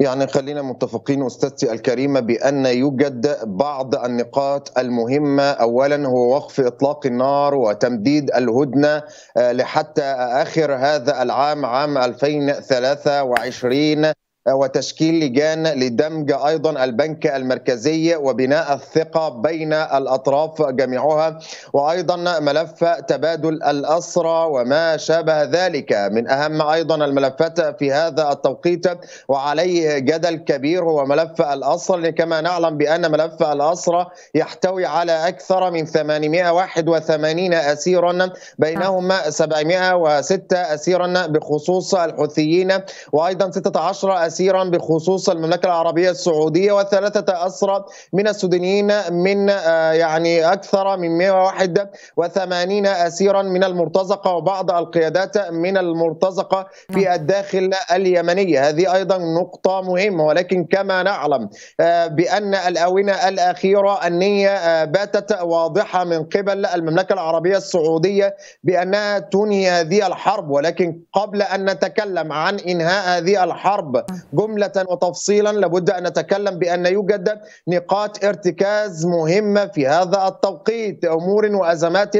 يعني خلينا متفقين أستاذتي الكريمة بأن يوجد بعض النقاط المهمة أولا هو وقف إطلاق النار وتمديد الهدنة آه، لحتى آخر هذا العام عام 2023 وتشكيل لجان لدمج ايضا البنك المركزي وبناء الثقه بين الاطراف جميعها وايضا ملف تبادل الاسرى وما شابه ذلك من اهم ايضا الملفات في هذا التوقيت وعليه جدل كبير هو ملف الاسرى كما نعلم بان ملف الاسرى يحتوي على اكثر من 881 اسيرا بينهم 706 نعم. اسيرا بخصوص الحوثيين وايضا 16 أسيرا اسيرا بخصوص المملكه العربيه السعوديه وثلاثه اسرى من السودانيين من آه، يعني اكثر من 181 اسيرا من المرتزقه وبعض القيادات من المرتزقه في نعم. الداخل اليمنيه، هذه ايضا نقطه مهمه ولكن كما نعلم آه، بان الاونه الاخيره النيه آه، باتت واضحه من قبل المملكه العربيه السعوديه بانها تنهي هذه الحرب ولكن قبل ان نتكلم عن انهاء هذه الحرب نعم. جملة وتفصيلا لابد أن نتكلم بأن يوجد نقاط ارتكاز مهمة في هذا التوقيت أمور وأزمات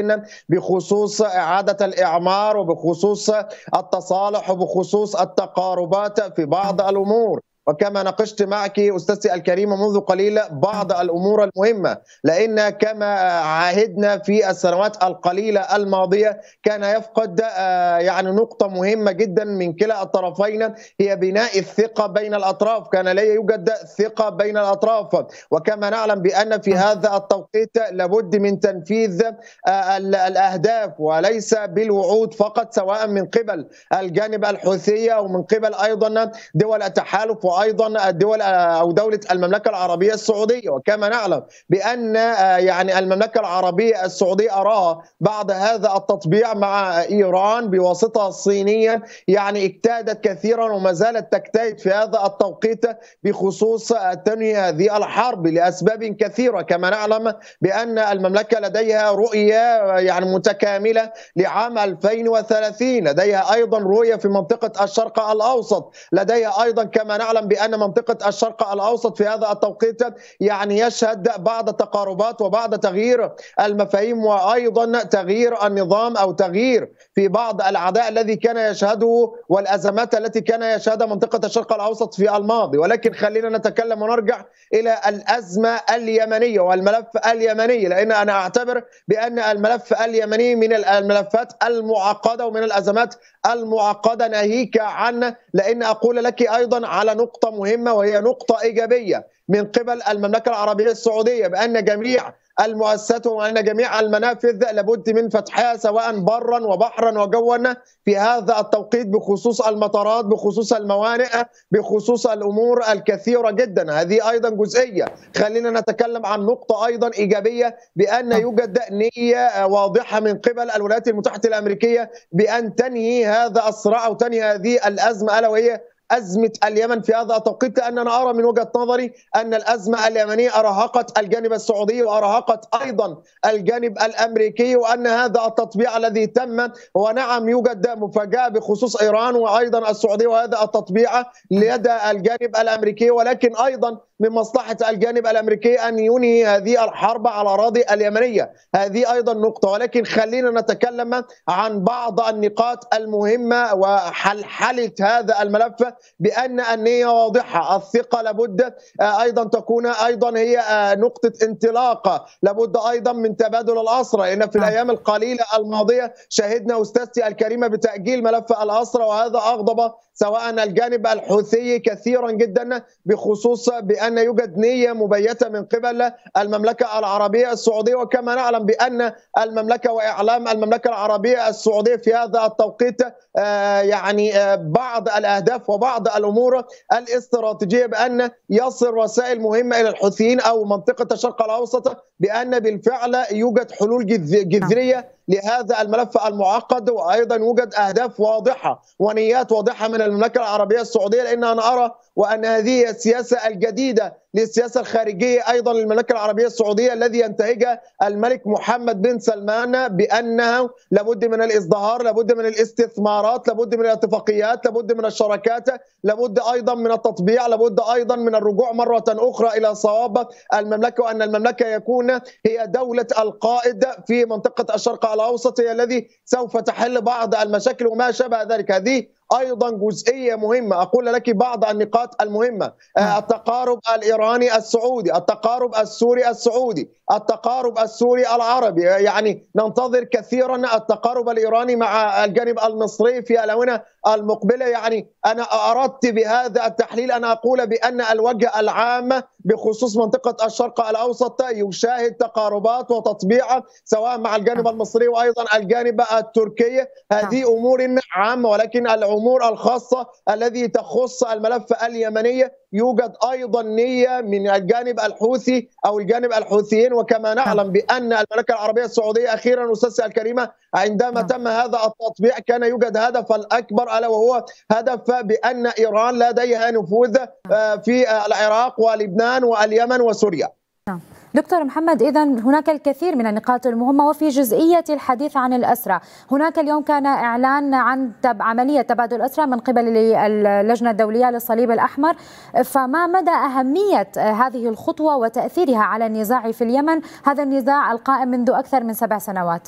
بخصوص إعادة الإعمار وبخصوص التصالح وبخصوص التقاربات في بعض الأمور وكما ناقشت معك أستاذتي الكريمة منذ قليل بعض نعم. الأمور المهمة لأن كما عاهدنا في السنوات القليلة الماضية كان يفقد آه، يعني نقطة مهمة جدا من كلا الطرفين هي بناء الثقة بين الأطراف كان لا يوجد ثقة بين الأطراف وكما نعلم بأن في نعم. هذا التوقيت لابد من تنفيذ آه، الأهداف وليس بالوعود فقط سواء من قبل الجانب الحوثي أو من قبل أيضا دول التحالف وايضا الدول آه، او دوله المملكه العربيه السعوديه وكما نعلم بان آه، يعني المملكه العربيه السعوديه اراها بعد هذا التطبيع مع ايران بواسطه صينيه يعني اجتهدت كثيرا وما زالت تجتهد في هذا التوقيت بخصوص آه، تنهي هذه الحرب لاسباب كثيره كما نعلم بان المملكه لديها رؤيه يعني متكامله لعام 2030 لديها ايضا رؤيه في منطقه الشرق الاوسط لديها ايضا كما نعلم بان منطقه الشرق الاوسط في هذا التوقيت يعني يشهد بعض التقاربات وبعض تغيير المفاهيم وايضا تغيير النظام او تغيير في بعض العداء الذي كان يشهده والازمات التي كان يشهدها منطقه الشرق الاوسط في الماضي ولكن خلينا نتكلم ونرجع الى الازمه اليمنيه والملف اليمني لان انا اعتبر بان الملف اليمني من الملفات المعقده ومن الازمات المعقده ناهيك عن لأن أقول لك أيضا على نقطة مهمة وهي نقطة إيجابية من قبل المملكة العربية السعودية بأن جميع المؤسسات وأن جميع المنافذ لابد من فتحها سواء برا وبحرا وجوا في هذا التوقيت بخصوص المطارات بخصوص الموانئ بخصوص الأمور الكثيرة جدا هذه أيضا جزئية خلينا نتكلم عن نقطة أيضا إيجابية بأن نعم. يوجد نية واضحة من قبل الولايات المتحدة الأمريكية بأن تنهي هذا الصراع أو تنهي هذه الأزمة ألا وهي ازمه اليمن في هذا التوقيت لاننا ارى من وجهه نظري ان الازمه اليمنيه ارهقت الجانب السعودي وارهقت ايضا الجانب الامريكي وان هذا التطبيع الذي تم ونعم يوجد مفاجاه بخصوص ايران وايضا السعوديه وهذا التطبيع لدى الجانب الامريكي ولكن ايضا من مصلحه الجانب الامريكي ان ينهي هذه الحرب على الاراضي اليمنيه، هذه ايضا نقطه ولكن خلينا نتكلم عن بعض النقاط المهمه وحلحله هذا الملف بان النيه واضحه، الثقه لابد آه، ايضا تكون ايضا هي آه، نقطه انطلاق، لابد ايضا من تبادل الاسرى لان في نعم. الايام القليله الماضيه شهدنا استاذتي الكريمه بتاجيل ملف الاسرى وهذا اغضب سواء الجانب الحوثي كثيرا جدا بخصوص بان يوجد نيه مبيته من قبل المملكه العربيه السعوديه وكما نعلم بان المملكه واعلام المملكه العربيه السعوديه في هذا التوقيت آه، يعني آه، بعض الاهداف وبعض الامور الاستراتيجيه بان يصل رسائل مهمه الى الحوثيين او منطقه الشرق الاوسط بان بالفعل يوجد حلول جذريه لهذا الملف المعقد وايضا يوجد اهداف واضحه ونيات واضحه من المملكه العربيه السعوديه لان انا ارى وان هذه السياسه الجديده للسياسه الخارجيه ايضا للمملكه العربيه السعوديه الذي ينتهجها الملك محمد بن سلمان بانه لابد من الازدهار، لابد من الاستثمارات، لابد من الاتفاقيات، لابد من الشراكات، لابد ايضا من التطبيع، لابد ايضا من الرجوع مره اخرى الى صواب المملكه وان المملكه يكون هي دوله القائد في منطقه الشرق الاوسط هي الذي سوف تحل بعض المشاكل وما شابه ذلك، هذه ايضا جزئيه مهمه، اقول لك بعض النقاط المهمه، نعم. التقارب الايراني الايراني السعودي، التقارب السوري السعودي، التقارب السوري العربي، يعني ننتظر كثيرا التقارب الايراني مع الجانب المصري في الاونه المقبله، يعني انا اردت بهذا التحليل ان اقول بان الوجه العام بخصوص منطقه الشرق الاوسط يشاهد تقاربات وتطبيع سواء مع الجانب نعم. المصري وايضا الجانب التركي، نعم. هذه امور عامه ولكن الامور الخاصه الذي تخص الملف اليمني يوجد ايضا نيه من الجانب الحوثي او الجانب الحوثيين وكما نعلم نعم. بان المملكه العربيه السعوديه اخيرا استاذ الكريمه عندما نعم. تم هذا التطبيع كان يوجد هدف الاكبر الا وهو هدف بان ايران لديها نفوذ آه، في العراق ولبنان واليمن وسوريا. نعم. دكتور محمد إذا هناك الكثير من النقاط المهمة وفي جزئية الحديث عن الأسرى هناك اليوم كان إعلان عن تب عملية تبادل أسرى من قبل اللجنة الدولية للصليب الأحمر فما مدى أهمية هذه الخطوة وتأثيرها على النزاع في اليمن هذا النزاع القائم منذ أكثر من سبع سنوات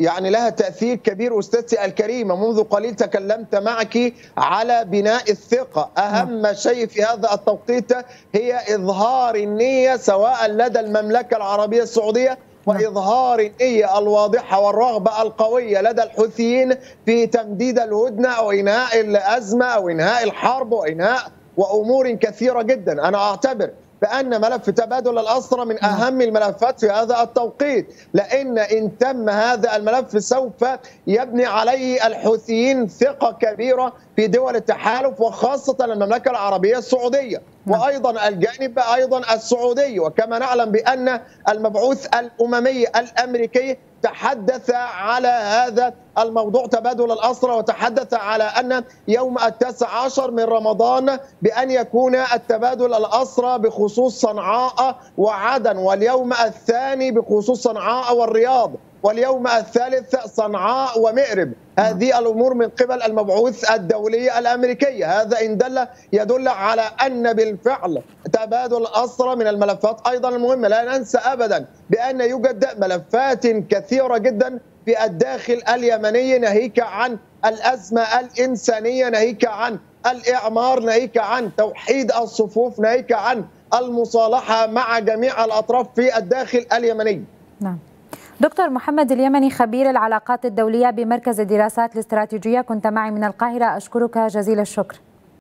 يعني لها تاثير كبير استاذتي الكريمه منذ قليل تكلمت معك على بناء الثقه اهم نعم. شيء في هذا التوقيت هي اظهار النيه سواء لدى المملكه العربيه السعوديه نعم. واظهار النيه الواضحه والرغبه القويه لدى الحوثيين في تمديد الهدنه او انهاء الازمه او انهاء الحرب وانهاء وامور كثيره جدا انا اعتبر بأن ملف تبادل الأسرى من نعم. أهم الملفات في هذا التوقيت لأن إن تم هذا الملف سوف يبني عليه الحوثيين ثقة كبيرة في دول التحالف وخاصة المملكة العربية السعودية نعم. وأيضا الجانب أيضا السعودي وكما نعلم بأن المبعوث الأممي الأمريكي تحدث على هذا الموضوع تبادل الأسرى وتحدث على أن يوم التاسع عشر من رمضان بأن يكون التبادل الأسرى بخصوص صنعاء وعدن واليوم الثاني بخصوص صنعاء والرياض واليوم الثالث صنعاء ومئرب هذه الامور من قبل المبعوث الدولي الامريكي هذا ان دل يدل على ان بالفعل تبادل اسرى من الملفات ايضا المهمه لا ننسى ابدا بان يوجد ملفات كثيره جدا في الداخل اليمني ناهيك عن الازمه الانسانيه ناهيك عن الاعمار ناهيك عن توحيد الصفوف ناهيك عن المصالحه مع جميع الاطراف في الداخل اليمني نعم دكتور محمد اليمني خبير العلاقات الدولية بمركز الدراسات الاستراتيجية كنت معي من القاهرة أشكرك جزيل الشكر